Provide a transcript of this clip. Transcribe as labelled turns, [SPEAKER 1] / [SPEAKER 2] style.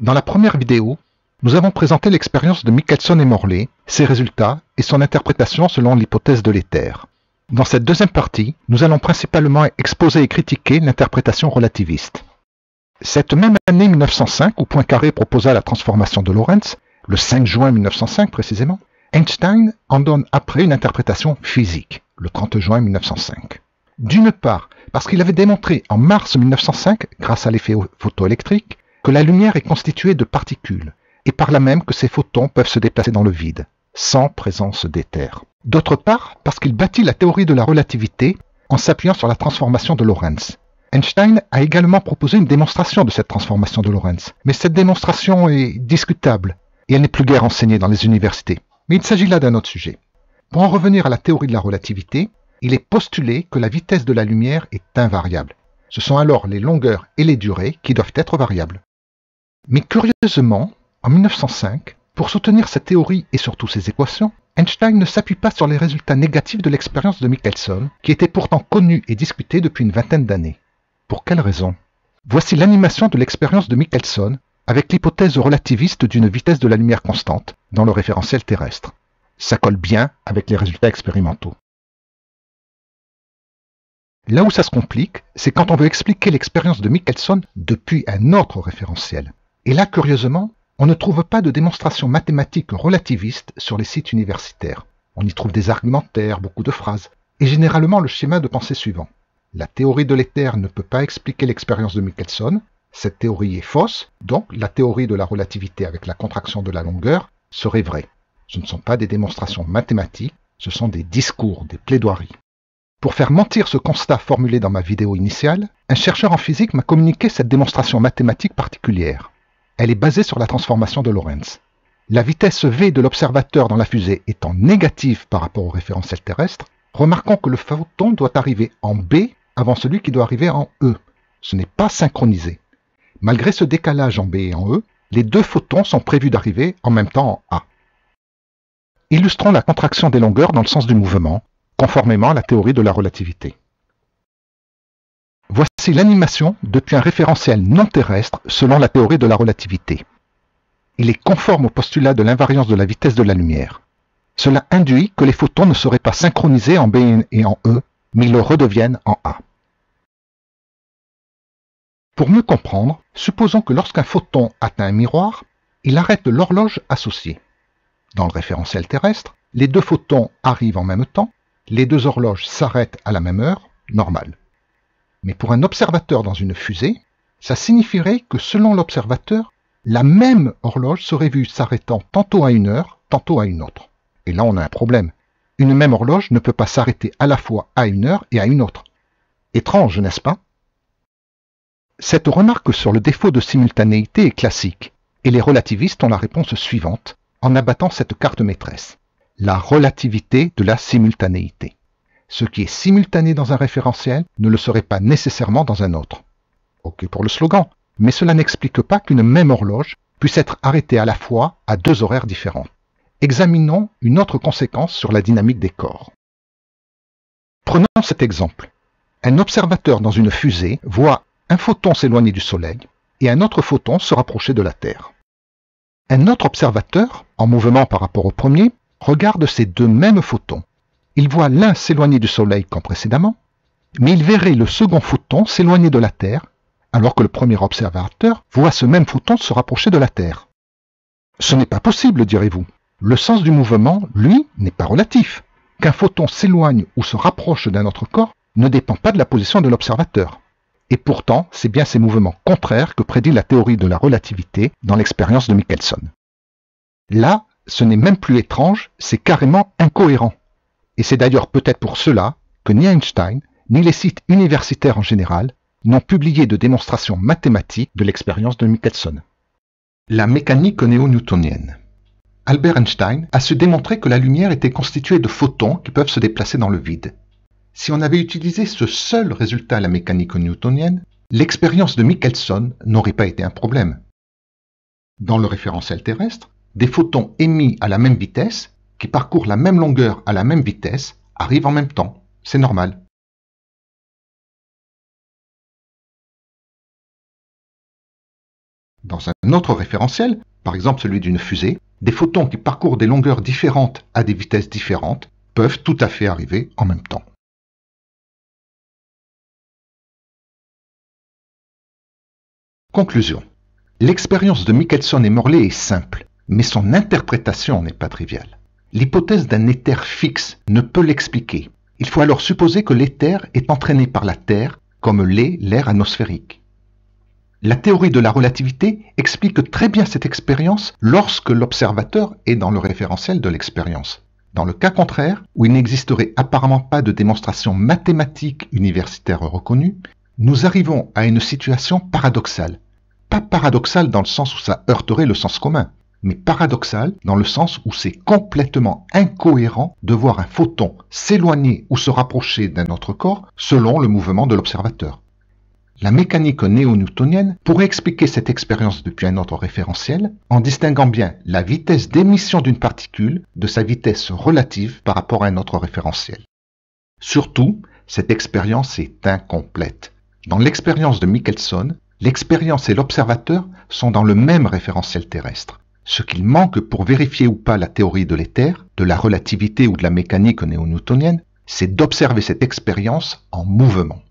[SPEAKER 1] Dans la première vidéo, nous avons présenté l'expérience de Michelson et Morley, ses résultats et son interprétation selon l'hypothèse de l'éther. Dans cette deuxième partie, nous allons principalement exposer et critiquer l'interprétation relativiste. Cette même année 1905, où Poincaré proposa la transformation de Lorentz, le 5 juin 1905 précisément, Einstein en donne après une interprétation physique, le 30 juin 1905. D'une part, parce qu'il avait démontré en mars 1905, grâce à l'effet photoélectrique, la lumière est constituée de particules, et par là même que ces photons peuvent se déplacer dans le vide, sans présence d'éther. D'autre part, parce qu'il bâtit la théorie de la relativité en s'appuyant sur la transformation de Lorentz. Einstein a également proposé une démonstration de cette transformation de Lorentz, mais cette démonstration est discutable et elle n'est plus guère enseignée dans les universités. Mais il s'agit là d'un autre sujet. Pour en revenir à la théorie de la relativité, il est postulé que la vitesse de la lumière est invariable. Ce sont alors les longueurs et les durées qui doivent être variables. Mais curieusement, en 1905, pour soutenir sa théorie et surtout ses équations, Einstein ne s'appuie pas sur les résultats négatifs de l'expérience de Michelson, qui était pourtant connue et discutée depuis une vingtaine d'années. Pour quelle raison Voici l'animation de l'expérience de Michelson avec l'hypothèse relativiste d'une vitesse de la lumière constante dans le référentiel terrestre. Ça colle bien avec les résultats expérimentaux. Là où ça se complique, c'est quand on veut expliquer l'expérience de Michelson depuis un autre référentiel, et là, curieusement, on ne trouve pas de démonstration mathématique relativiste sur les sites universitaires. On y trouve des argumentaires, beaucoup de phrases, et généralement le schéma de pensée suivant. La théorie de l'éther ne peut pas expliquer l'expérience de Michelson, cette théorie est fausse, donc la théorie de la relativité avec la contraction de la longueur serait vraie. Ce ne sont pas des démonstrations mathématiques, ce sont des discours, des plaidoiries. Pour faire mentir ce constat formulé dans ma vidéo initiale, un chercheur en physique m'a communiqué cette démonstration mathématique particulière. Elle est basée sur la transformation de Lorentz. La vitesse v de l'observateur dans la fusée étant négative par rapport au référentiel terrestre, remarquons que le photon doit arriver en B avant celui qui doit arriver en E. Ce n'est pas synchronisé. Malgré ce décalage en B et en E, les deux photons sont prévus d'arriver en même temps en A. Illustrons la contraction des longueurs dans le sens du mouvement, conformément à la théorie de la relativité. Voici l'animation depuis un référentiel non terrestre selon la théorie de la relativité. Il est conforme au postulat de l'invariance de la vitesse de la lumière. Cela induit que les photons ne seraient pas synchronisés en B et en E, mais ils le redeviennent en A. Pour mieux comprendre, supposons que lorsqu'un photon atteint un miroir, il arrête l'horloge associée. Dans le référentiel terrestre, les deux photons arrivent en même temps, les deux horloges s'arrêtent à la même heure, normal. Mais pour un observateur dans une fusée, ça signifierait que selon l'observateur, la même horloge serait vue s'arrêtant tantôt à une heure, tantôt à une autre. Et là, on a un problème. Une même horloge ne peut pas s'arrêter à la fois à une heure et à une autre. Étrange, n'est-ce pas Cette remarque sur le défaut de simultanéité est classique, et les relativistes ont la réponse suivante en abattant cette carte maîtresse. La relativité de la simultanéité ce qui est simultané dans un référentiel ne le serait pas nécessairement dans un autre. Ok pour le slogan, mais cela n'explique pas qu'une même horloge puisse être arrêtée à la fois à deux horaires différents. Examinons une autre conséquence sur la dynamique des corps. Prenons cet exemple. Un observateur dans une fusée voit un photon s'éloigner du Soleil et un autre photon se rapprocher de la Terre. Un autre observateur, en mouvement par rapport au premier, regarde ces deux mêmes photons il voit l'un s'éloigner du Soleil comme précédemment, mais il verrait le second photon s'éloigner de la Terre, alors que le premier observateur voit ce même photon se rapprocher de la Terre. Ce n'est pas possible, direz-vous. Le sens du mouvement, lui, n'est pas relatif. Qu'un photon s'éloigne ou se rapproche d'un autre corps ne dépend pas de la position de l'observateur. Et pourtant, c'est bien ces mouvements contraires que prédit la théorie de la relativité dans l'expérience de Michelson. Là, ce n'est même plus étrange, c'est carrément incohérent. Et c'est d'ailleurs peut-être pour cela que ni Einstein, ni les sites universitaires en général, n'ont publié de démonstration mathématique de l'expérience de Michelson. La mécanique néo-newtonienne. Albert Einstein a su démontrer que la lumière était constituée de photons qui peuvent se déplacer dans le vide. Si on avait utilisé ce seul résultat à la mécanique newtonienne, l'expérience de Michelson n'aurait pas été un problème. Dans le référentiel terrestre, des photons émis à la même vitesse qui parcourent la même longueur à la même vitesse arrivent en même temps. C'est normal. Dans un autre référentiel, par exemple celui d'une fusée, des photons qui parcourent des longueurs différentes à des vitesses différentes peuvent tout à fait arriver en même temps. Conclusion. L'expérience de Michelson et Morley est simple, mais son interprétation n'est pas triviale. L'hypothèse d'un éther fixe ne peut l'expliquer. Il faut alors supposer que l'éther est entraîné par la Terre, comme l'est l'air atmosphérique. La théorie de la relativité explique très bien cette expérience lorsque l'observateur est dans le référentiel de l'expérience. Dans le cas contraire, où il n'existerait apparemment pas de démonstration mathématique universitaire reconnue, nous arrivons à une situation paradoxale. Pas paradoxale dans le sens où ça heurterait le sens commun, mais paradoxal dans le sens où c'est complètement incohérent de voir un photon s'éloigner ou se rapprocher d'un autre corps selon le mouvement de l'observateur. La mécanique néo-newtonienne pourrait expliquer cette expérience depuis un autre référentiel en distinguant bien la vitesse d'émission d'une particule de sa vitesse relative par rapport à un autre référentiel. Surtout, cette expérience est incomplète. Dans l'expérience de Michelson, l'expérience et l'observateur sont dans le même référentiel terrestre ce qu'il manque pour vérifier ou pas la théorie de l'éther, de la relativité ou de la mécanique néo-newtonienne, c'est d'observer cette expérience en mouvement.